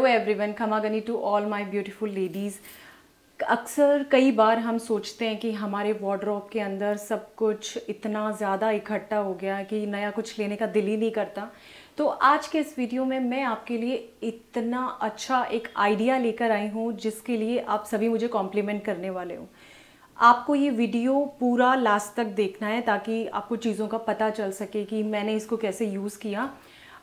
hello everyone खमागनी to all my beautiful ladies अक्सर कई बार हम सोचते हैं कि हमारे वार्ड्रॉप के अंदर सब कुछ इतना ज़्यादा इकट्ठा हो गया कि नया कुछ लेने का दिल ही नहीं करता तो आज के इस वीडियो में मैं आपके लिए इतना अच्छा एक आइडिया लेकर आई हूँ जिसके लिए आप सभी मुझे कॉम्प्लीमेंट करने वाले हो आपको ये वीडियो पूरा लास्ट तक देखना है ताकि आपको चीज़ों का पता चल सके कि मैंने इसको कैसे यूज़ किया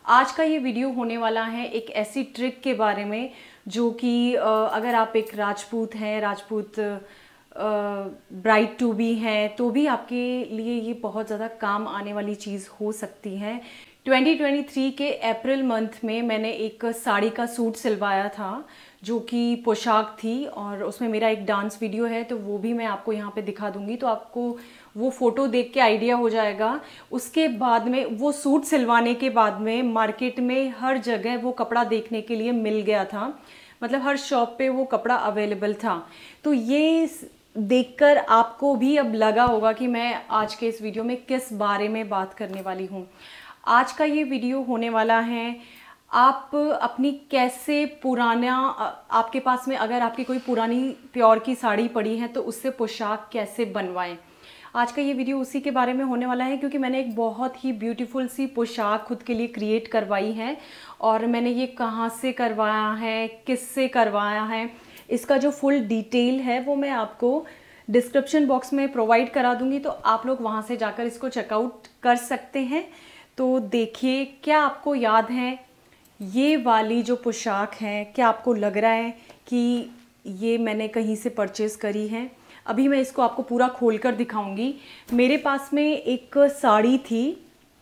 आज का ये वीडियो होने वाला है एक ऐसी ट्रिक के बारे में जो कि अगर आप एक राजपूत हैं राजपूत ब्राइट टू बी हैं तो भी आपके लिए ये बहुत ज़्यादा काम आने वाली चीज़ हो सकती है 2023 के अप्रैल मंथ में मैंने एक साड़ी का सूट सिलवाया था जो कि पोशाक थी और उसमें मेरा एक डांस वीडियो है तो वो भी मैं आपको यहाँ पे दिखा दूँगी तो आपको वो फ़ोटो देख के आइडिया हो जाएगा उसके बाद में वो सूट सिलवाने के बाद में मार्केट में हर जगह वो कपड़ा देखने के लिए मिल गया था मतलब हर शॉप पे वो कपड़ा अवेलेबल था तो ये देखकर आपको भी अब लगा होगा कि मैं आज के इस वीडियो में किस बारे में बात करने वाली हूँ आज का ये वीडियो होने वाला है आप अपनी कैसे पुराना आपके पास में अगर आपकी कोई पुरानी प्योर की साड़ी पड़ी है तो उससे पोशाक कैसे बनवाएं आज का ये वीडियो उसी के बारे में होने वाला है क्योंकि मैंने एक बहुत ही ब्यूटीफुल सी पोशाक खुद के लिए क्रिएट करवाई है और मैंने ये कहाँ से करवाया है किससे करवाया है इसका जो फुल डिटेल है वो मैं आपको डिस्क्रिप्शन बॉक्स में प्रोवाइड करा दूंगी तो आप लोग वहाँ से जाकर इसको चेकआउट कर सकते हैं तो देखिए क्या आपको याद है ये वाली जो पोशाक है क्या आपको लग रहा है कि ये मैंने कहीं से परचेज़ करी है अभी मैं इसको आपको पूरा खोल कर दिखाऊँगी मेरे पास में एक साड़ी थी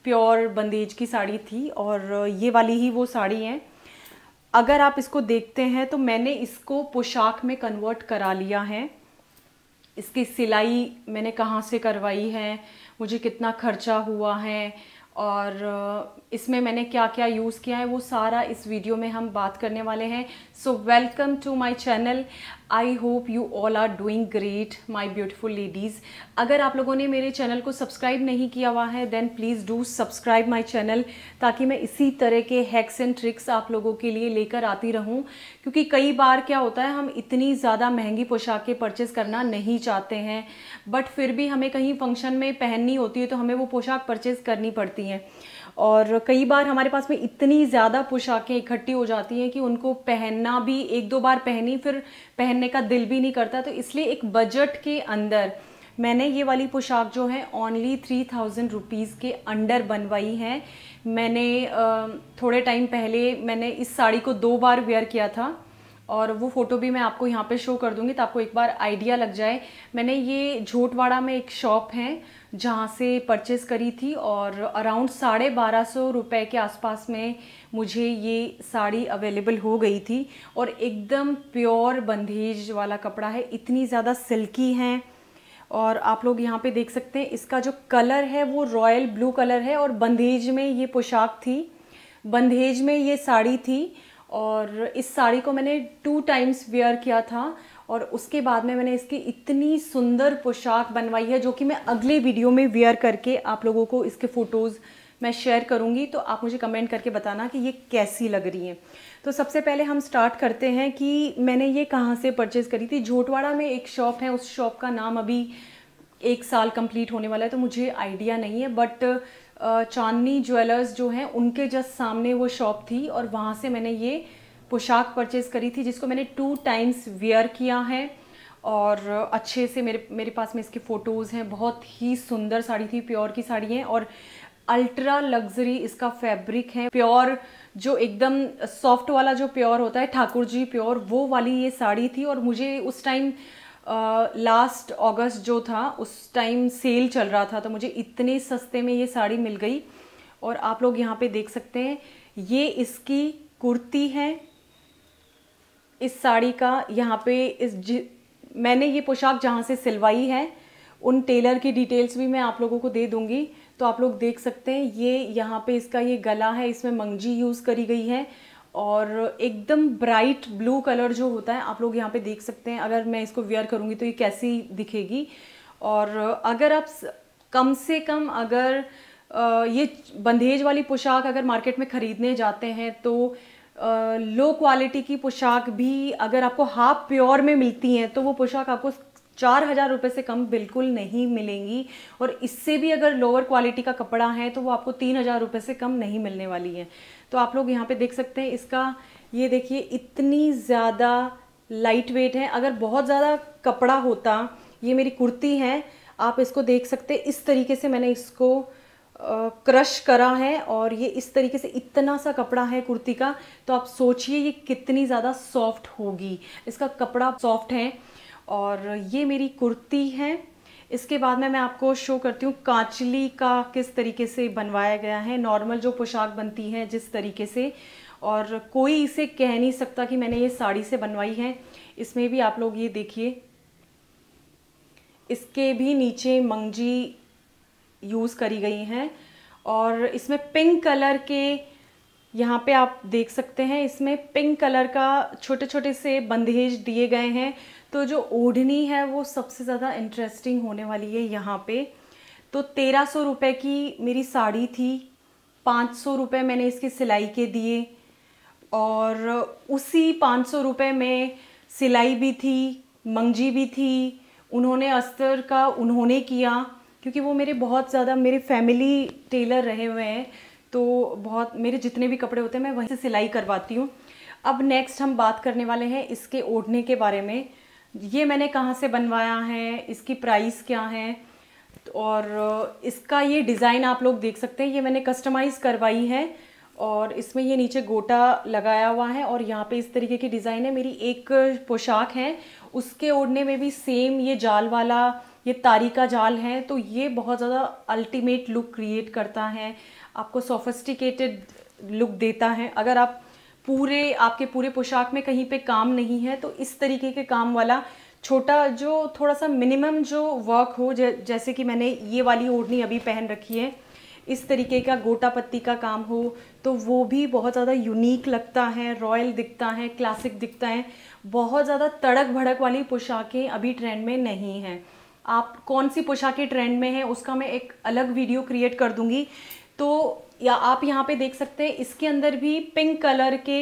प्योर बंदेज की साड़ी थी और ये वाली ही वो साड़ी है अगर आप इसको देखते हैं तो मैंने इसको पोशाक में कन्वर्ट करा लिया है इसकी सिलाई मैंने कहाँ से करवाई है मुझे कितना खर्चा हुआ है और इसमें मैंने क्या क्या यूज़ किया है वो सारा इस वीडियो में हम बात करने वाले हैं so welcome to my channel I hope you all are doing great my beautiful ladies अगर आप लोगों ने मेरे चैनल को सब्सक्राइब नहीं किया हुआ है then please do subscribe my channel ताकि मैं इसी तरह के हैक्स एंड ट्रिक्स आप लोगों के लिए लेकर आती रहूं क्योंकि कई बार क्या होता है हम इतनी ज़्यादा महंगी पोशाकें परचेज़ करना नहीं चाहते हैं बट फिर भी हमें कहीं फंक्शन में पहननी होती है तो हमें वो पोशाक परचेज़ करनी पड़ती हैं और कई बार हमारे पास में इतनी ज़्यादा पोशाकें इकट्ठी हो जाती हैं कि उनको पहनना भी एक दो बार पहनी फिर पहनने का दिल भी नहीं करता तो इसलिए एक बजट के अंदर मैंने ये वाली पोशाक जो है ओनली थ्री थाउजेंड रुपीज़ के अंडर बनवाई है मैंने थोड़े टाइम पहले मैंने इस साड़ी को दो बार वेयर किया था और वो फ़ोटो भी मैं आपको यहाँ पे शो कर दूँगी तो आपको एक बार आइडिया लग जाए मैंने ये झोटवाड़ा में एक शॉप है जहाँ से परचेज़ करी थी और अराउंड साढ़े बारह सौ रुपये के आसपास में मुझे ये साड़ी अवेलेबल हो गई थी और एकदम प्योर बंदेज वाला कपड़ा है इतनी ज़्यादा सिल्की हैं और आप लोग यहाँ पे देख सकते हैं इसका जो कलर है वो रॉयल ब्लू कलर है और बंदेज में ये पोशाक थी बंदेज में ये साड़ी थी और इस साड़ी को मैंने टू टाइम्स वेयर किया था और उसके बाद में मैंने इसकी इतनी सुंदर पोशाक बनवाई है जो कि मैं अगले वीडियो में वेयर करके आप लोगों को इसके फ़ोटोज़ मैं शेयर करूँगी तो आप मुझे कमेंट करके बताना कि ये कैसी लग रही है तो सबसे पहले हम स्टार्ट करते हैं कि मैंने ये कहाँ से परचेज़ करी थी झोटवाड़ा में एक शॉप है उस शॉप का नाम अभी एक साल कंप्लीट होने वाला है तो मुझे आइडिया नहीं है बट चांदनी ज्वेलर्स जो हैं उनके जस्ट सामने वो शॉप थी और वहाँ से मैंने ये पोशाक परचेज़ करी थी जिसको मैंने टू टाइम्स वेयर किया है और अच्छे से मेरे मेरे पास में इसके फ़ोटोज़ हैं बहुत ही सुंदर साड़ी थी प्योर की साड़ी है और अल्ट्रा लग्जरी इसका फैब्रिक है प्योर जो एकदम सॉफ्ट वाला जो प्योर होता है ठाकुर जी प्योर वो वाली ये साड़ी थी और मुझे उस टाइम लास्ट अगस्त जो था उस टाइम सेल चल रहा था तो मुझे इतने सस्ते में ये साड़ी मिल गई और आप लोग यहाँ पे देख सकते हैं ये इसकी कुर्ती है इस साड़ी का यहाँ पे इस जि... मैंने ये पोशाक जहाँ से सिलवाई है उन टेलर की डिटेल्स भी मैं आप लोगों को दे दूँगी तो आप लोग देख सकते हैं ये यहाँ पे इसका ये गला है इसमें मंगजी यूज़ करी गई है और एकदम ब्राइट ब्लू कलर जो होता है आप लोग यहाँ पे देख सकते हैं अगर मैं इसको वेयर करूँगी तो ये कैसी दिखेगी और अगर आप कम से कम अगर ये बंधेज वाली पोशाक अगर मार्केट में ख़रीदने जाते हैं तो लो क्वालिटी की पोशाक भी अगर आपको हाफ प्योर में मिलती हैं तो वो पोशाक आपको चार हज़ार रुपये से कम बिल्कुल नहीं मिलेंगी और इससे भी अगर लोअर क्वालिटी का कपड़ा है तो वो आपको तीन हज़ार रुपये से कम नहीं मिलने वाली है तो आप लोग यहाँ पे देख सकते हैं इसका ये देखिए इतनी ज़्यादा लाइट वेट है अगर बहुत ज़्यादा कपड़ा होता ये मेरी कुर्ती है आप इसको देख सकते इस तरीके से मैंने इसको क्रश करा है और ये इस तरीके से इतना सा कपड़ा है कुर्ती का तो आप सोचिए ये कितनी ज़्यादा सॉफ्ट होगी इसका कपड़ा सॉफ्ट है और ये मेरी कुर्ती है इसके बाद में मैं आपको शो करती हूँ कांचली का किस तरीके से बनवाया गया है नॉर्मल जो पोशाक बनती है जिस तरीके से और कोई इसे कह नहीं सकता कि मैंने ये साड़ी से बनवाई है इसमें भी आप लोग ये देखिए इसके भी नीचे मंगजी यूज़ करी गई हैं और इसमें पिंक कलर के यहाँ पे आप देख सकते हैं इसमें पिंक कलर का छोटे छोटे से बंदेज दिए गए हैं तो जो ओढ़नी है वो सबसे ज़्यादा इंटरेस्टिंग होने वाली है यहाँ पे तो तेरह सौ रुपये की मेरी साड़ी थी पाँच सौ रुपये मैंने इसकी सिलाई के दिए और उसी पाँच सौ रुपये में सिलाई भी थी मंगजी भी थी उन्होंने अस्तर का उन्होंने किया क्योंकि वो मेरे बहुत ज़्यादा मेरे फैमिली टेलर रहे हुए हैं तो बहुत मेरे जितने भी कपड़े होते हैं मैं वहीं से सिलाई करवाती हूँ अब नेक्स्ट हम बात करने वाले हैं इसके ओढ़ने के बारे में ये मैंने कहाँ से बनवाया है इसकी प्राइस क्या है और इसका ये डिज़ाइन आप लोग देख सकते हैं ये मैंने कस्टमाइज़ करवाई है और इसमें ये नीचे गोटा लगाया हुआ है और यहाँ पे इस तरीके की डिज़ाइन है मेरी एक पोशाक है उसके ओढ़ने में भी सेम ये जाल वाला ये तारी का जाल है तो ये बहुत ज़्यादा अल्टीमेट लुक क्रिएट करता है आपको सोफिस्टिकेटेड लुक देता है अगर आप पूरे आपके पूरे पोशाक में कहीं पे काम नहीं है तो इस तरीके के काम वाला छोटा जो थोड़ा सा मिनिमम जो वर्क हो जैसे कि मैंने ये वाली ओढ़नी अभी पहन रखी है इस तरीके का गोटा पत्ती का काम हो तो वो भी बहुत ज़्यादा यूनिक लगता है रॉयल दिखता है क्लासिक दिखता है बहुत ज़्यादा तड़क भड़क वाली पोशाकें अभी ट्रेंड में नहीं हैं आप कौन सी पोशाकें ट्रेंड में हैं उसका मैं एक अलग वीडियो क्रिएट कर दूंगी तो या आप यहाँ पे देख सकते हैं इसके अंदर भी पिंक कलर के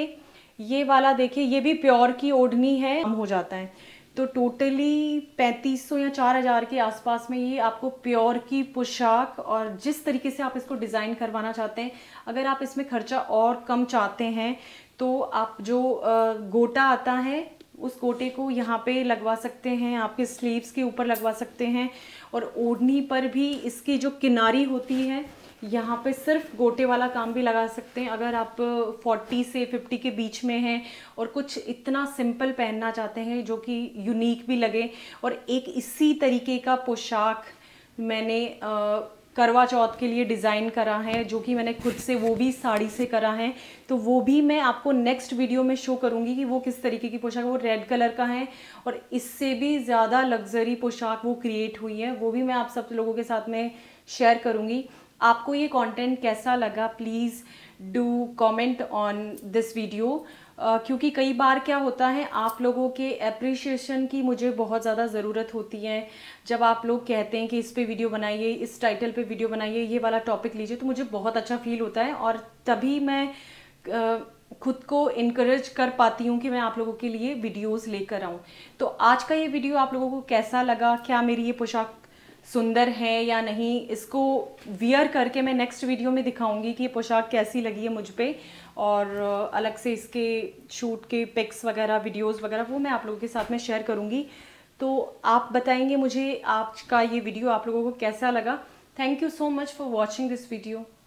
ये वाला देखिए ये भी प्योर की ओढ़नी है कम हो जाता है तो टोटली 3500 या 4000 के आसपास में ये आपको प्योर की पोशाक और जिस तरीके से आप इसको डिज़ाइन करवाना चाहते हैं अगर आप इसमें खर्चा और कम चाहते हैं तो आप जो गोटा आता है उस गोटे को यहाँ पे लगवा सकते हैं आपके स्लीव्स के ऊपर लगवा सकते हैं और ओढ़नी पर भी इसकी जो किनारी होती है यहाँ पे सिर्फ गोटे वाला काम भी लगा सकते हैं अगर आप 40 से 50 के बीच में हैं और कुछ इतना सिंपल पहनना चाहते हैं जो कि यूनिक भी लगे और एक इसी तरीके का पोशाक मैंने आ, करवा चौथ के लिए डिज़ाइन करा है जो कि मैंने खुद से वो भी साड़ी से करा है तो वो भी मैं आपको नेक्स्ट वीडियो में शो करूँगी कि वो किस तरीके की पोशाक वो रेड कलर का है और इससे भी ज़्यादा लग्जरी पोशाक वो क्रिएट हुई है वो भी मैं आप सब लोगों के साथ में शेयर करूँगी आपको ये कॉन्टेंट कैसा लगा please do comment on this video क्योंकि कई बार क्या होता है आप लोगों के अप्रिशिएशन की मुझे बहुत ज़्यादा ज़रूरत होती है जब आप लोग कहते हैं कि इस पे वीडियो बनाइए इस टाइटल पे वीडियो बनाइए ये वाला टॉपिक लीजिए तो मुझे बहुत अच्छा फील होता है और तभी मैं खुद को इनक्रेज कर पाती हूँ कि मैं आप लोगों के लिए वीडियोज़ लेकर आऊँ तो आज का ये वीडियो आप लोगों को कैसा लगा क्या मेरी ये पोशाक सुंदर है या नहीं इसको वियर करके मैं नेक्स्ट वीडियो में दिखाऊंगी कि ये पोशाक कैसी लगी है मुझ पर और अलग से इसके शूट के पिक्स वगैरह वीडियोस वगैरह वो मैं आप लोगों के साथ में शेयर करूँगी तो आप बताएंगे मुझे आपका ये वीडियो आप लोगों को कैसा लगा thank you so much for watching this video